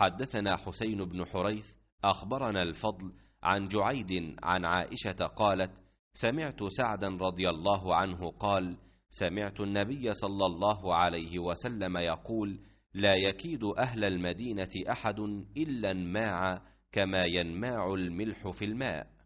حدثنا حسين بن حريث أخبرنا الفضل عن جعيد عن عائشة قالت سمعت سعدا رضي الله عنه قال سمعت النبي صلى الله عليه وسلم يقول لا يكيد أهل المدينة أحد إلا انماع كما ينماع الملح في الماء